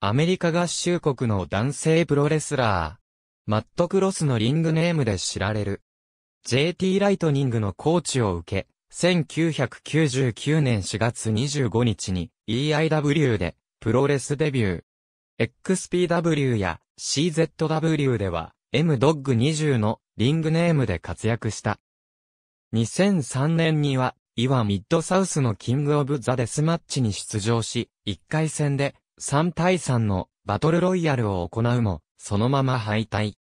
アメリカ合衆国の男性プロレスラー。マットクロスのリングネームで知られる。JT ライトニングのコーチを受け、1999年4月25日に EIW でプロレスデビュー。XPW や CZW では MDOG20 のリングネームで活躍した。2003年には、イワミッドサウスのキングオブザデスマッチに出場し、1回戦で3対3のバトルロイヤルを行うも、そのまま敗退。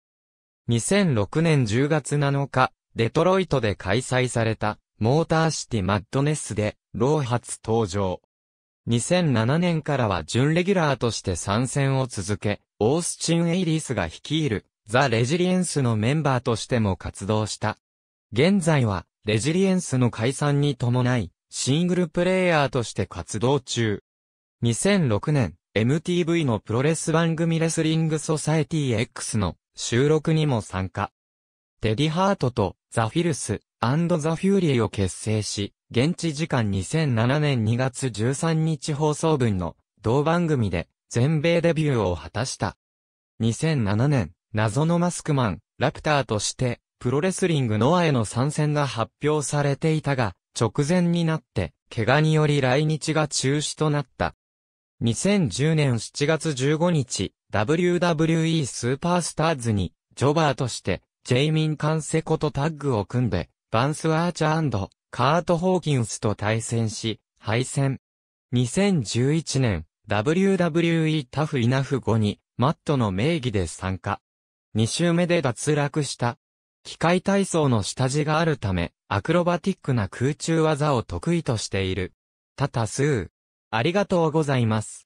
2006年10月7日、デトロイトで開催された、モーターシティマッドネスで、ロー初登場。2007年からは準レギュラーとして参戦を続け、オースチン・エイリースが率いる、ザ・レジリエンスのメンバーとしても活動した。現在は、レジリエンスの解散に伴い、シングルプレイヤーとして活動中。2006年、MTV のプロレス番組レスリングソサエティ X の収録にも参加。テディハートとザフィルスザ・フューリーを結成し、現地時間2007年2月13日放送分の同番組で全米デビューを果たした。2007年、謎のマスクマン、ラプターとして、プロレスリングノアへの参戦が発表されていたが、直前になって、怪我により来日が中止となった。2010年7月15日、WWE スーパースターズに、ジョバーとして、ジェイミン・カンセコとタッグを組んで、バンス・アーチャーカート・ホーキンスと対戦し、敗戦。2011年、WWE タフ・イナフ後に、マットの名義で参加。2周目で脱落した。機械体操の下地があるため、アクロバティックな空中技を得意としている。多多数。ありがとうございます。